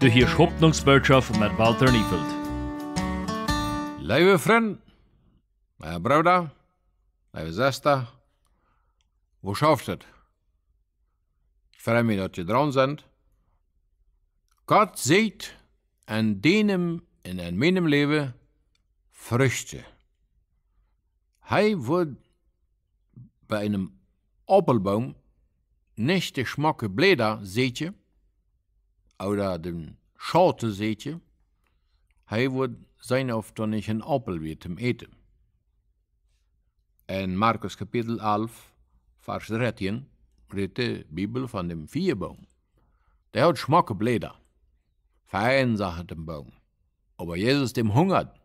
Du hörst Hoffnungsbotschaft mit Walter Niefeld. Liebe Freunde, meine Brüder, meine zuster, hoe schafft het? Ich freue mich, dass ihr dran seid. Gott sieht an deinem und meinem Leben Früchte. Hij wird bei einem Apfelbaum nicht die schmacke Bläder, seht ihr, oder den Schorte seht hij wordt zijn of dan ik een appel weer te eten. In Markus kapitel 11, vers 13, redt die Bibel von dem Vierbaum. Der hat schmacke Bläder, fein Sache dem Baum. Aber Jesus dem hungert,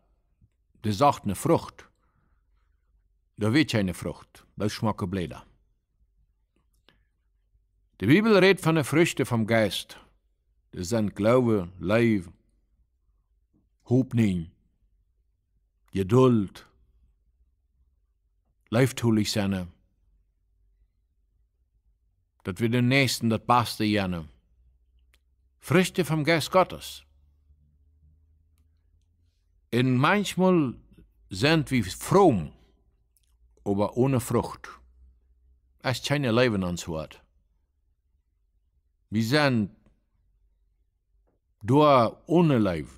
der sagt eine Frucht. Da wird eine Frucht, das schmacke Bläder. Die Bibel redet von den Früchten vom Geist sind Glaube, Leib, hoopning, geduld, leiftulich zijn. Dass wir den Nächsten das Beste gerne. Früchte vom Geist Gottes. Und manchmal sind wir fromm, aber ohne Frucht. Es ist keine Leben an Wort. Wir sind doar une live.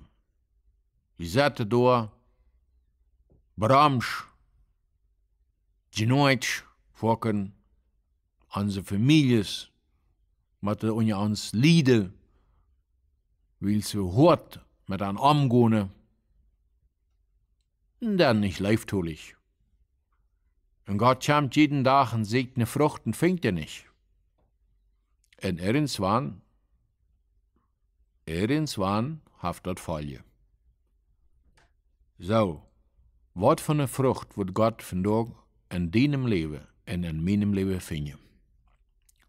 Izate doar Bramsch. Genoitsch, Focken. onze families, met unja ans Liede. wil sie hort mit an omgonen. Dann nicht leiftolig. Und Gott schämt jeden Tag und segne Frucht und fängt er nicht. Und irgendwann Erin Swan haftet Folie. So, was von der Frucht wird Gott vandaag in deinem Leben und in meinem Leben finden?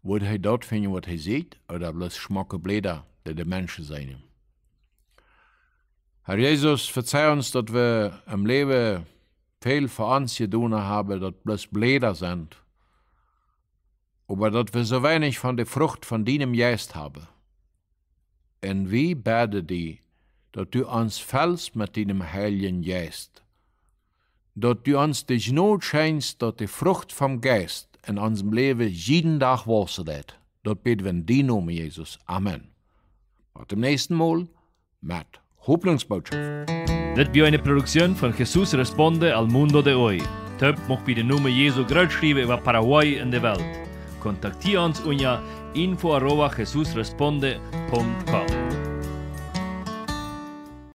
Wird er dort finden, was er sieht, oder bloß schmocke Blätter, die die Menschen sein? Herr Jesus, verzeih uns, dass wir im Leben viel für uns getan haben, dass bloß Blätter sind, aber dass wir so wenig von der Frucht von deinem Geist haben. En vi beder dig dat du ans fällst med dinem heiligen gäst, dat du ans de not skänst, dat die frucht vom Geist in unserem Leben jeden Tag wachsen lässt. Dat beten wir in deinem Namen, Jesus. Amen. Bis zum nächsten Mal mit Hoffnungsbotschaft. Das war eine Produktion von Jesus Responde al Mundo de Hoy. Töp macht bei den Namen Jesu groß schreiben über Paraguay in der Welt. Kontaktiere uns unter info arroba jesusresponde.com.